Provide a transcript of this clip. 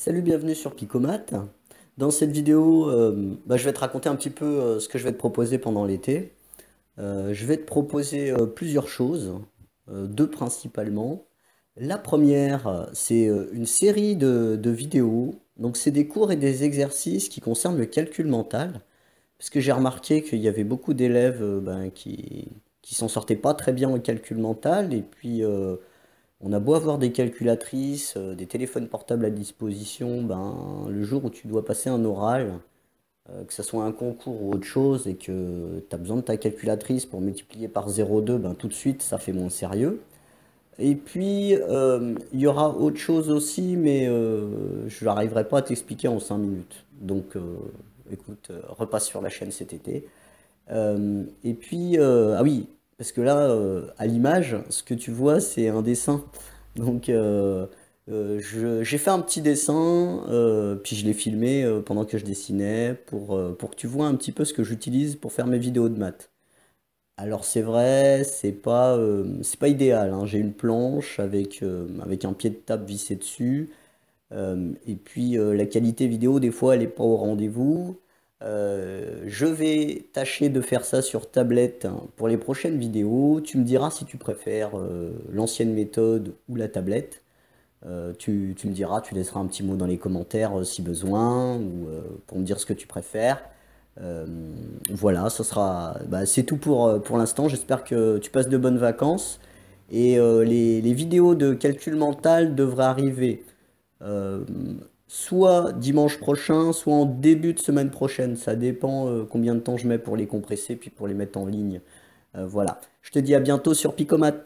Salut, bienvenue sur PicoMath. Dans cette vidéo, euh, bah, je vais te raconter un petit peu euh, ce que je vais te proposer pendant l'été. Euh, je vais te proposer plusieurs choses, deux principalement. La première, c'est une série de, vidéos. Donc c'est des cours et des exercices qui concernent le calcul mental. Parce que j'ai remarqué qu'il y avait beaucoup d'élèves ben, qui, qui s'en sortaient pas très bien au calcul mental. Et puis on a beau avoir des calculatrices, euh, des téléphones portables à disposition, ben, le jour où tu dois passer un oral, euh, que ce soit un concours ou autre chose, et que tu as besoin de ta calculatrice pour multiplier par 0,2, ben, tout de suite, ça fait moins sérieux. Et puis, euh, il y aura autre chose aussi, mais je n'arriverai pas à t'expliquer en 5 minutes. Donc, écoute, repasse sur la chaîne cet été. et puis, ah oui, parce que là, euh, à l'image, ce que tu vois, c'est un dessin. Donc, euh, euh, j'ai fait un petit dessin, puis je l'ai filmé pendant que je dessinais, pour, que tu vois un petit peu ce que j'utilise pour faire mes vidéos de maths. Alors c'est vrai, c'est pas, pas idéal. Hein. J'ai une planche avec, avec un pied de table vissé dessus. et puis la qualité vidéo, des fois, elle n'est pas au rendez-vous. Euh, je vais tâcher de faire ça sur tablette hein, pour les prochaines vidéos. Tu me diras si tu préfères euh, l'ancienne méthode ou la tablette. Euh, tu, me diras, tu laisseras un petit mot dans les commentaires si besoin, ou pour me dire ce que tu préfères. voilà, ce sera, bah, c'est tout pour, pour l'instant. J'espère que tu passes de bonnes vacances. Et les, les, vidéos de calcul mental devraient arriver soit dimanche prochain, soit en début de semaine prochaine. Ça dépend euh, combien de temps je mets pour les compresser, puis pour les mettre en ligne. Euh, voilà. Je te dis à bientôt sur Picomat.